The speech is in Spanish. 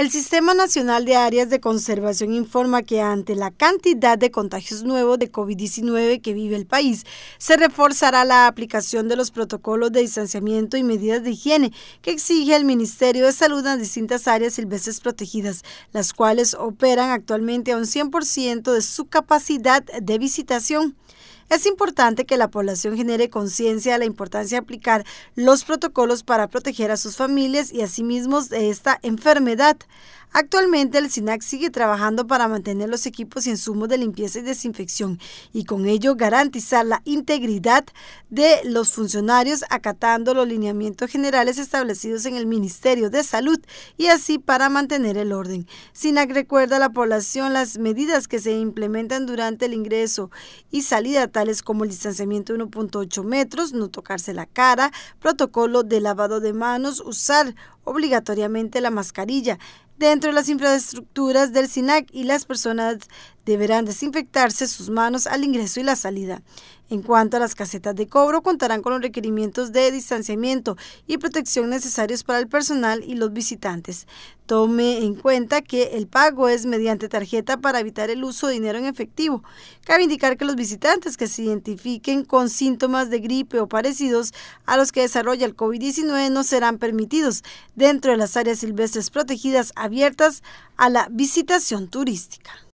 El Sistema Nacional de Áreas de Conservación informa que ante la cantidad de contagios nuevos de COVID-19 que vive el país, se reforzará la aplicación de los protocolos de distanciamiento y medidas de higiene que exige el Ministerio de Salud en distintas áreas silvestres protegidas, las cuales operan actualmente a un 100% de su capacidad de visitación. Es importante que la población genere conciencia de la importancia de aplicar los protocolos para proteger a sus familias y a sí mismos de esta enfermedad. Actualmente el SINAC sigue trabajando para mantener los equipos y insumos de limpieza y desinfección y con ello garantizar la integridad de los funcionarios acatando los lineamientos generales establecidos en el Ministerio de Salud y así para mantener el orden. SINAC recuerda a la población las medidas que se implementan durante el ingreso y salida como el distanciamiento de 1.8 metros, no tocarse la cara, protocolo de lavado de manos, usar obligatoriamente la mascarilla dentro de las infraestructuras del SINAC y las personas Deberán desinfectarse sus manos al ingreso y la salida. En cuanto a las casetas de cobro, contarán con los requerimientos de distanciamiento y protección necesarios para el personal y los visitantes. Tome en cuenta que el pago es mediante tarjeta para evitar el uso de dinero en efectivo. Cabe indicar que los visitantes que se identifiquen con síntomas de gripe o parecidos a los que desarrolla el COVID-19 no serán permitidos dentro de las áreas silvestres protegidas abiertas a la visitación turística.